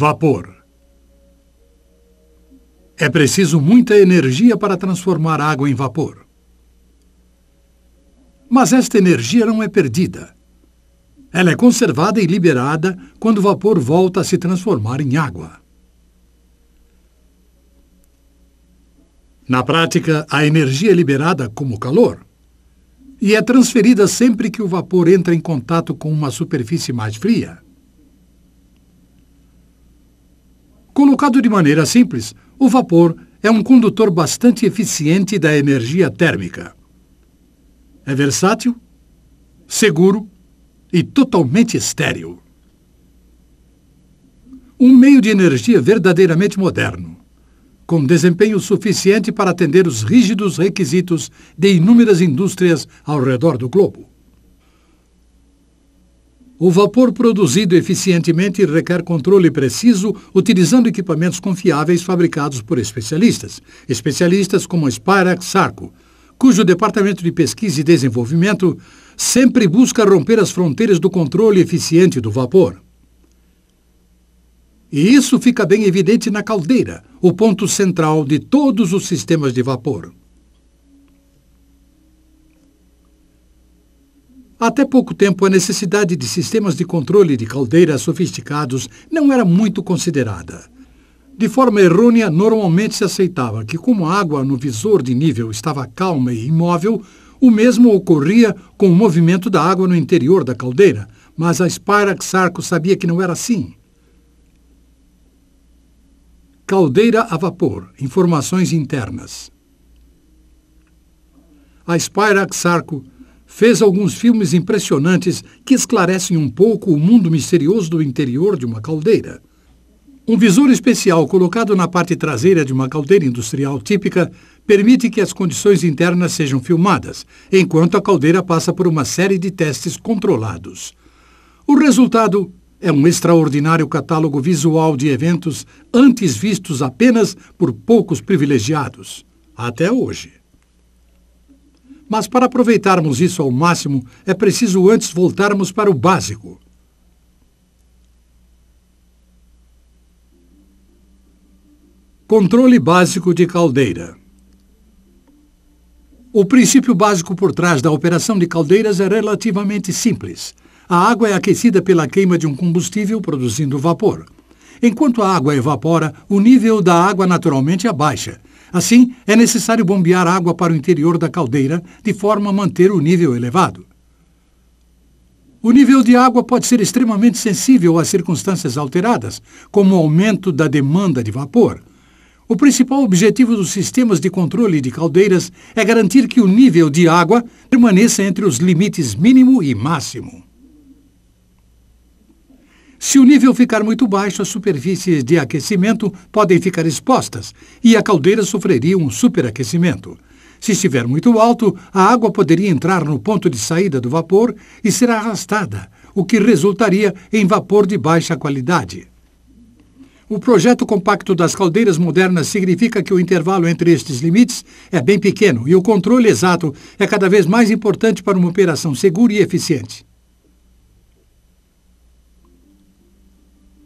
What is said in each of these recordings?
Vapor. É preciso muita energia para transformar água em vapor. Mas esta energia não é perdida. Ela é conservada e liberada quando o vapor volta a se transformar em água. Na prática, a energia é liberada como calor e é transferida sempre que o vapor entra em contato com uma superfície mais fria. Colocado de maneira simples, o vapor é um condutor bastante eficiente da energia térmica. É versátil, seguro e totalmente estéril. Um meio de energia verdadeiramente moderno, com desempenho suficiente para atender os rígidos requisitos de inúmeras indústrias ao redor do globo. O vapor produzido eficientemente requer controle preciso utilizando equipamentos confiáveis fabricados por especialistas. Especialistas como Spirax Sarco, cujo Departamento de Pesquisa e Desenvolvimento sempre busca romper as fronteiras do controle eficiente do vapor. E isso fica bem evidente na caldeira, o ponto central de todos os sistemas de vapor. Até pouco tempo, a necessidade de sistemas de controle de caldeiras sofisticados não era muito considerada. De forma errônea, normalmente se aceitava que, como a água no visor de nível estava calma e imóvel, o mesmo ocorria com o movimento da água no interior da caldeira, mas a Spirax Sarco sabia que não era assim. Caldeira a vapor. Informações internas. A Spirax Sarco fez alguns filmes impressionantes que esclarecem um pouco o mundo misterioso do interior de uma caldeira. Um visor especial colocado na parte traseira de uma caldeira industrial típica permite que as condições internas sejam filmadas, enquanto a caldeira passa por uma série de testes controlados. O resultado é um extraordinário catálogo visual de eventos antes vistos apenas por poucos privilegiados, até hoje. Mas para aproveitarmos isso ao máximo, é preciso antes voltarmos para o básico. Controle básico de caldeira. O princípio básico por trás da operação de caldeiras é relativamente simples. A água é aquecida pela queima de um combustível produzindo vapor. Enquanto a água evapora, o nível da água naturalmente abaixa Assim, é necessário bombear água para o interior da caldeira, de forma a manter o nível elevado. O nível de água pode ser extremamente sensível a circunstâncias alteradas, como o aumento da demanda de vapor. O principal objetivo dos sistemas de controle de caldeiras é garantir que o nível de água permaneça entre os limites mínimo e máximo. Se o nível ficar muito baixo, as superfícies de aquecimento podem ficar expostas e a caldeira sofreria um superaquecimento. Se estiver muito alto, a água poderia entrar no ponto de saída do vapor e ser arrastada, o que resultaria em vapor de baixa qualidade. O projeto compacto das caldeiras modernas significa que o intervalo entre estes limites é bem pequeno e o controle exato é cada vez mais importante para uma operação segura e eficiente.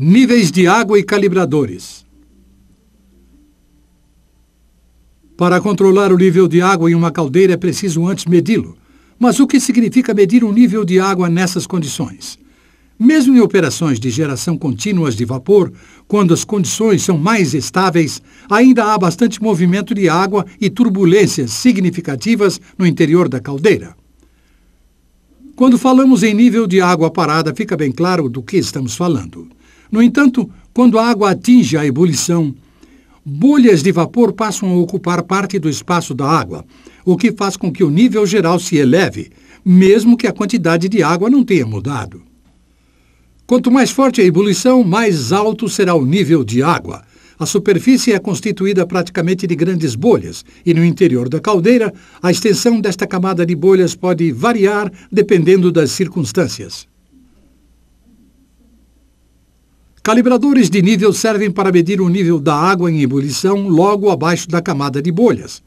Níveis de água e calibradores. Para controlar o nível de água em uma caldeira é preciso antes medi-lo. Mas o que significa medir o nível de água nessas condições? Mesmo em operações de geração contínuas de vapor, quando as condições são mais estáveis, ainda há bastante movimento de água e turbulências significativas no interior da caldeira. Quando falamos em nível de água parada, fica bem claro do que estamos falando. No entanto, quando a água atinge a ebulição, bolhas de vapor passam a ocupar parte do espaço da água, o que faz com que o nível geral se eleve, mesmo que a quantidade de água não tenha mudado. Quanto mais forte a ebulição, mais alto será o nível de água. A superfície é constituída praticamente de grandes bolhas, e no interior da caldeira, a extensão desta camada de bolhas pode variar dependendo das circunstâncias. Calibradores de nível servem para medir o nível da água em ebulição logo abaixo da camada de bolhas.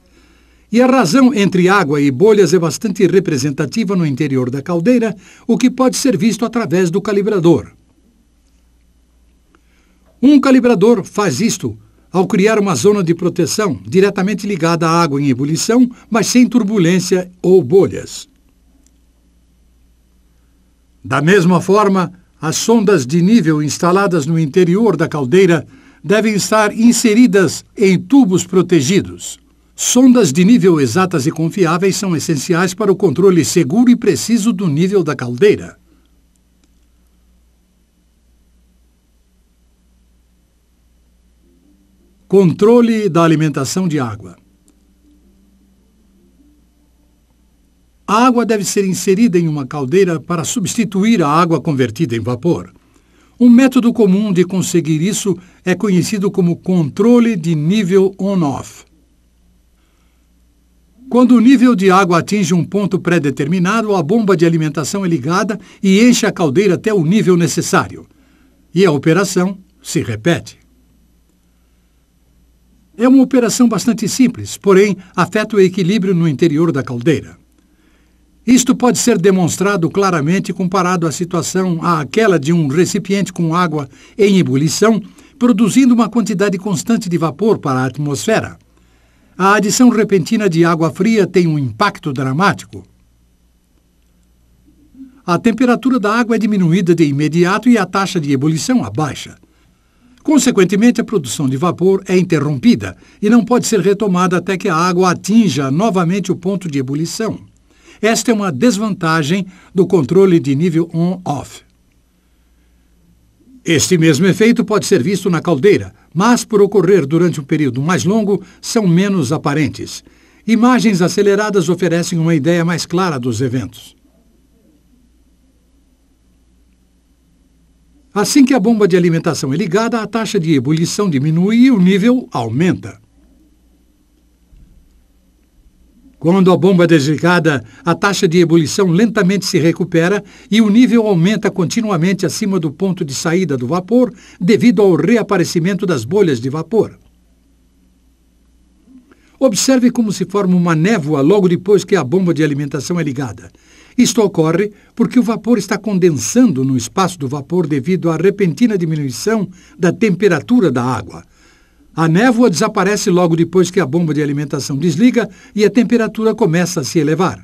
E a razão entre água e bolhas é bastante representativa no interior da caldeira, o que pode ser visto através do calibrador. Um calibrador faz isto ao criar uma zona de proteção diretamente ligada à água em ebulição, mas sem turbulência ou bolhas. Da mesma forma, as sondas de nível instaladas no interior da caldeira devem estar inseridas em tubos protegidos. Sondas de nível exatas e confiáveis são essenciais para o controle seguro e preciso do nível da caldeira. Controle da alimentação de água. A água deve ser inserida em uma caldeira para substituir a água convertida em vapor. Um método comum de conseguir isso é conhecido como controle de nível on-off. Quando o nível de água atinge um ponto pré-determinado, a bomba de alimentação é ligada e enche a caldeira até o nível necessário. E a operação se repete. É uma operação bastante simples, porém afeta o equilíbrio no interior da caldeira. Isto pode ser demonstrado claramente comparado à situação àquela de um recipiente com água em ebulição, produzindo uma quantidade constante de vapor para a atmosfera. A adição repentina de água fria tem um impacto dramático. A temperatura da água é diminuída de imediato e a taxa de ebulição abaixa. É Consequentemente, a produção de vapor é interrompida e não pode ser retomada até que a água atinja novamente o ponto de ebulição. Esta é uma desvantagem do controle de nível on-off. Este mesmo efeito pode ser visto na caldeira, mas, por ocorrer durante um período mais longo, são menos aparentes. Imagens aceleradas oferecem uma ideia mais clara dos eventos. Assim que a bomba de alimentação é ligada, a taxa de ebulição diminui e o nível aumenta. Quando a bomba é desligada, a taxa de ebulição lentamente se recupera e o nível aumenta continuamente acima do ponto de saída do vapor devido ao reaparecimento das bolhas de vapor. Observe como se forma uma névoa logo depois que a bomba de alimentação é ligada. Isto ocorre porque o vapor está condensando no espaço do vapor devido à repentina diminuição da temperatura da água. A névoa desaparece logo depois que a bomba de alimentação desliga e a temperatura começa a se elevar.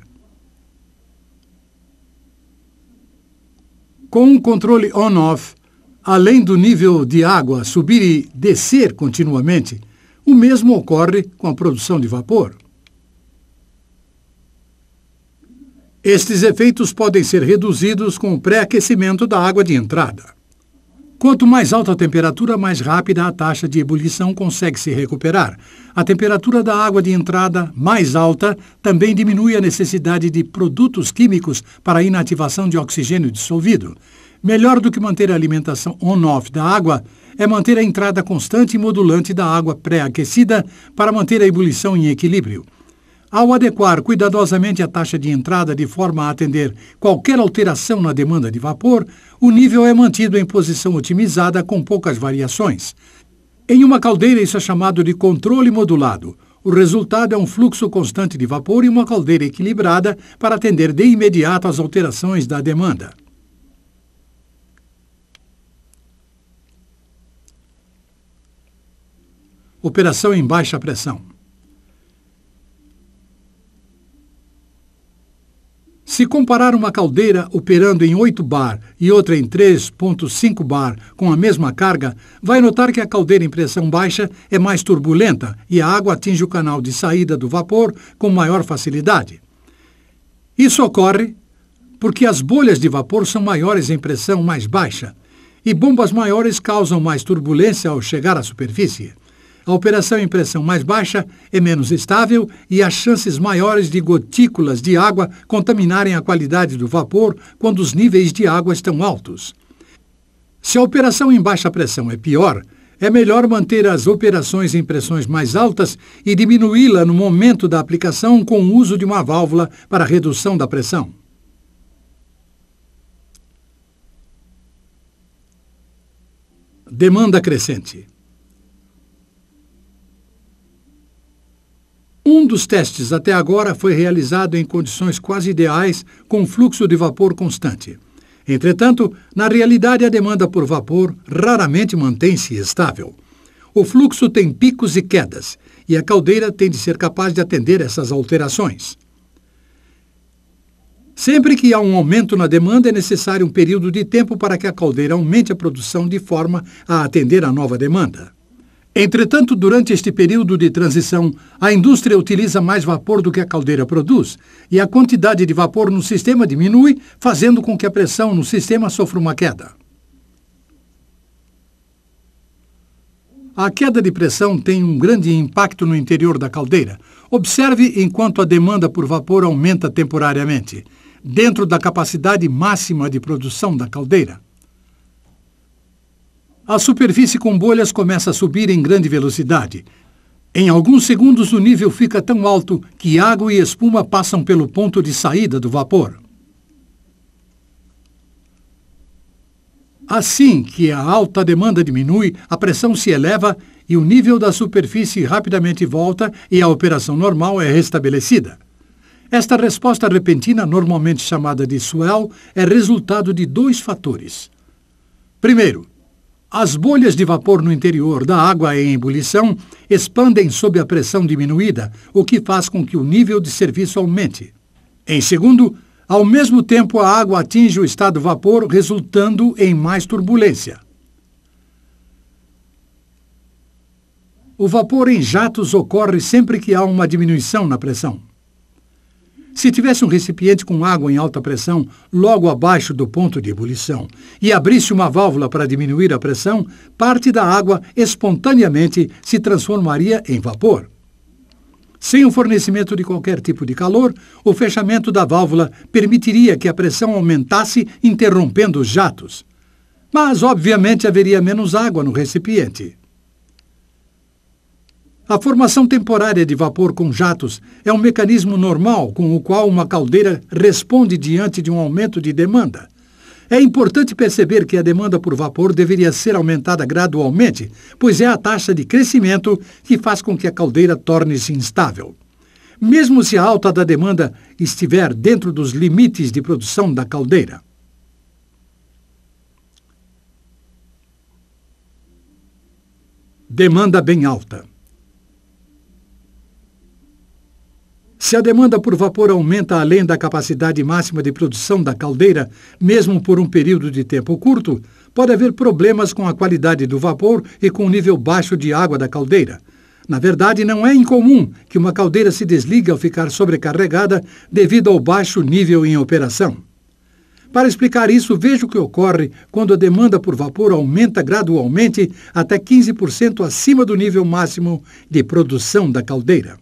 Com um controle on-off, além do nível de água subir e descer continuamente, o mesmo ocorre com a produção de vapor. Estes efeitos podem ser reduzidos com o pré-aquecimento da água de entrada. Quanto mais alta a temperatura, mais rápida a taxa de ebulição consegue se recuperar. A temperatura da água de entrada mais alta também diminui a necessidade de produtos químicos para a inativação de oxigênio dissolvido. Melhor do que manter a alimentação on-off da água é manter a entrada constante e modulante da água pré-aquecida para manter a ebulição em equilíbrio. Ao adequar cuidadosamente a taxa de entrada de forma a atender qualquer alteração na demanda de vapor, o nível é mantido em posição otimizada com poucas variações. Em uma caldeira, isso é chamado de controle modulado. O resultado é um fluxo constante de vapor e uma caldeira equilibrada para atender de imediato às alterações da demanda. Operação em baixa pressão. Se comparar uma caldeira operando em 8 bar e outra em 3,5 bar com a mesma carga, vai notar que a caldeira em pressão baixa é mais turbulenta e a água atinge o canal de saída do vapor com maior facilidade. Isso ocorre porque as bolhas de vapor são maiores em pressão mais baixa e bombas maiores causam mais turbulência ao chegar à superfície. A operação é em pressão mais baixa é menos estável e há chances maiores de gotículas de água contaminarem a qualidade do vapor quando os níveis de água estão altos. Se a operação em baixa pressão é pior, é melhor manter as operações em pressões mais altas e diminuí-la no momento da aplicação com o uso de uma válvula para redução da pressão. Demanda crescente. dos testes até agora foi realizado em condições quase ideais, com fluxo de vapor constante. Entretanto, na realidade, a demanda por vapor raramente mantém-se estável. O fluxo tem picos e quedas, e a caldeira tem de ser capaz de atender essas alterações. Sempre que há um aumento na demanda, é necessário um período de tempo para que a caldeira aumente a produção de forma a atender a nova demanda. Entretanto, durante este período de transição, a indústria utiliza mais vapor do que a caldeira produz, e a quantidade de vapor no sistema diminui, fazendo com que a pressão no sistema sofra uma queda. A queda de pressão tem um grande impacto no interior da caldeira. Observe enquanto a demanda por vapor aumenta temporariamente, dentro da capacidade máxima de produção da caldeira a superfície com bolhas começa a subir em grande velocidade. Em alguns segundos, o nível fica tão alto que água e espuma passam pelo ponto de saída do vapor. Assim que a alta demanda diminui, a pressão se eleva e o nível da superfície rapidamente volta e a operação normal é restabelecida. Esta resposta repentina, normalmente chamada de swell, é resultado de dois fatores. Primeiro, as bolhas de vapor no interior da água em ebulição expandem sob a pressão diminuída, o que faz com que o nível de serviço aumente. Em segundo, ao mesmo tempo a água atinge o estado vapor, resultando em mais turbulência. O vapor em jatos ocorre sempre que há uma diminuição na pressão. Se tivesse um recipiente com água em alta pressão logo abaixo do ponto de ebulição e abrisse uma válvula para diminuir a pressão, parte da água espontaneamente se transformaria em vapor. Sem o fornecimento de qualquer tipo de calor, o fechamento da válvula permitiria que a pressão aumentasse, interrompendo os jatos. Mas, obviamente, haveria menos água no recipiente. A formação temporária de vapor com jatos é um mecanismo normal com o qual uma caldeira responde diante de um aumento de demanda. É importante perceber que a demanda por vapor deveria ser aumentada gradualmente, pois é a taxa de crescimento que faz com que a caldeira torne-se instável. Mesmo se a alta da demanda estiver dentro dos limites de produção da caldeira. Demanda bem alta. Se a demanda por vapor aumenta além da capacidade máxima de produção da caldeira, mesmo por um período de tempo curto, pode haver problemas com a qualidade do vapor e com o nível baixo de água da caldeira. Na verdade, não é incomum que uma caldeira se desligue ao ficar sobrecarregada devido ao baixo nível em operação. Para explicar isso, veja o que ocorre quando a demanda por vapor aumenta gradualmente até 15% acima do nível máximo de produção da caldeira.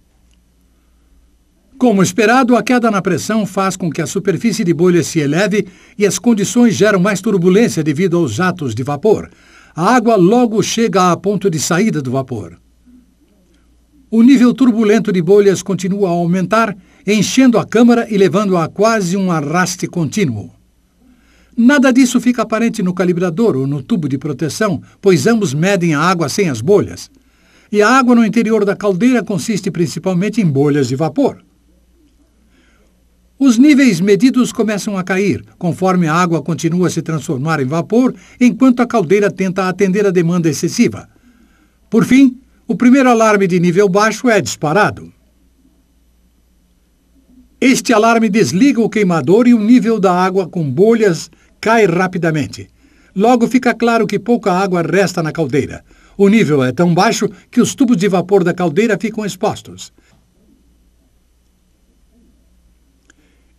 Como esperado, a queda na pressão faz com que a superfície de bolha se eleve e as condições geram mais turbulência devido aos jatos de vapor. A água logo chega a ponto de saída do vapor. O nível turbulento de bolhas continua a aumentar, enchendo a câmara e levando-a a quase um arraste contínuo. Nada disso fica aparente no calibrador ou no tubo de proteção, pois ambos medem a água sem as bolhas. E a água no interior da caldeira consiste principalmente em bolhas de vapor. Os níveis medidos começam a cair, conforme a água continua a se transformar em vapor, enquanto a caldeira tenta atender a demanda excessiva. Por fim, o primeiro alarme de nível baixo é disparado. Este alarme desliga o queimador e o nível da água com bolhas cai rapidamente. Logo fica claro que pouca água resta na caldeira. O nível é tão baixo que os tubos de vapor da caldeira ficam expostos.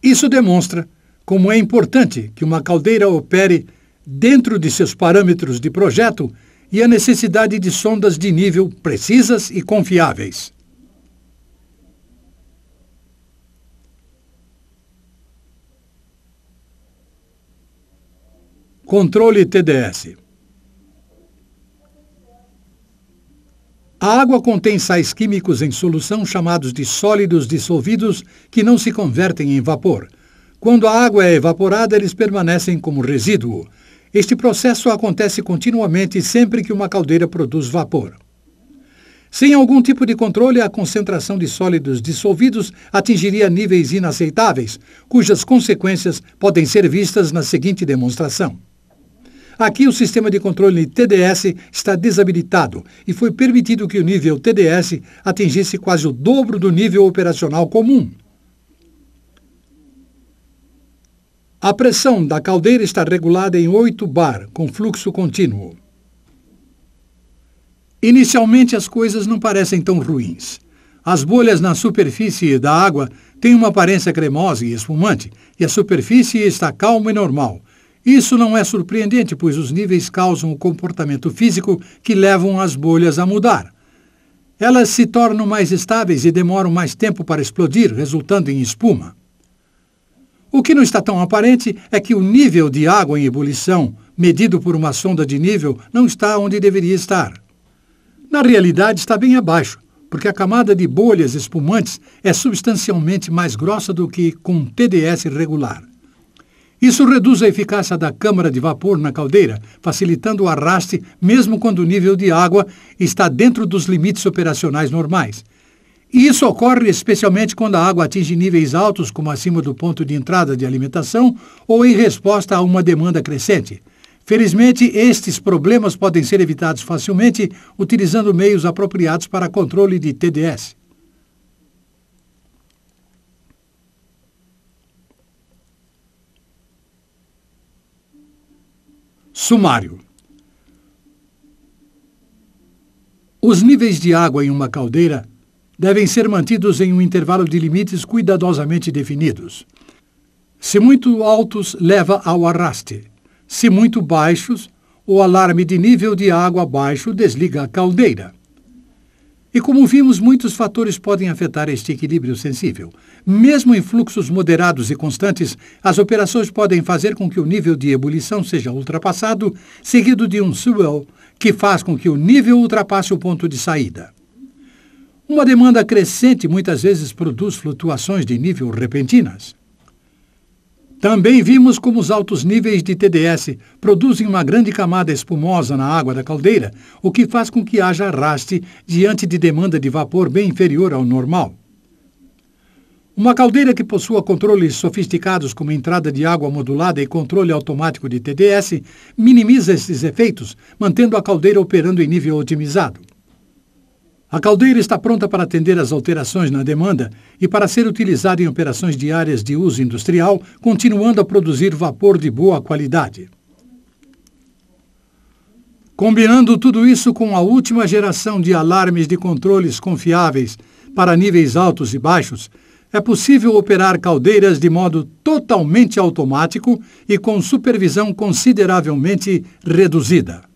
Isso demonstra como é importante que uma caldeira opere dentro de seus parâmetros de projeto e a necessidade de sondas de nível precisas e confiáveis. Controle TDS A água contém sais químicos em solução chamados de sólidos dissolvidos que não se convertem em vapor. Quando a água é evaporada, eles permanecem como resíduo. Este processo acontece continuamente sempre que uma caldeira produz vapor. Sem algum tipo de controle, a concentração de sólidos dissolvidos atingiria níveis inaceitáveis, cujas consequências podem ser vistas na seguinte demonstração. Aqui, o sistema de controle TDS está desabilitado e foi permitido que o nível TDS atingisse quase o dobro do nível operacional comum. A pressão da caldeira está regulada em 8 bar, com fluxo contínuo. Inicialmente, as coisas não parecem tão ruins. As bolhas na superfície da água têm uma aparência cremosa e espumante, e a superfície está calma e normal, isso não é surpreendente, pois os níveis causam o comportamento físico que levam as bolhas a mudar. Elas se tornam mais estáveis e demoram mais tempo para explodir, resultando em espuma. O que não está tão aparente é que o nível de água em ebulição, medido por uma sonda de nível, não está onde deveria estar. Na realidade, está bem abaixo, porque a camada de bolhas espumantes é substancialmente mais grossa do que com TDS regular. Isso reduz a eficácia da câmara de vapor na caldeira, facilitando o arraste mesmo quando o nível de água está dentro dos limites operacionais normais. E isso ocorre especialmente quando a água atinge níveis altos, como acima do ponto de entrada de alimentação, ou em resposta a uma demanda crescente. Felizmente, estes problemas podem ser evitados facilmente utilizando meios apropriados para controle de TDS. Sumário. Os níveis de água em uma caldeira devem ser mantidos em um intervalo de limites cuidadosamente definidos. Se muito altos, leva ao arraste. Se muito baixos, o alarme de nível de água abaixo desliga a caldeira. E como vimos, muitos fatores podem afetar este equilíbrio sensível. Mesmo em fluxos moderados e constantes, as operações podem fazer com que o nível de ebulição seja ultrapassado, seguido de um swell, que faz com que o nível ultrapasse o ponto de saída. Uma demanda crescente muitas vezes produz flutuações de nível repentinas. Também vimos como os altos níveis de TDS produzem uma grande camada espumosa na água da caldeira, o que faz com que haja arraste diante de demanda de vapor bem inferior ao normal. Uma caldeira que possua controles sofisticados como entrada de água modulada e controle automático de TDS minimiza esses efeitos, mantendo a caldeira operando em nível otimizado. A caldeira está pronta para atender às alterações na demanda e para ser utilizada em operações diárias de uso industrial, continuando a produzir vapor de boa qualidade. Combinando tudo isso com a última geração de alarmes de controles confiáveis para níveis altos e baixos, é possível operar caldeiras de modo totalmente automático e com supervisão consideravelmente reduzida.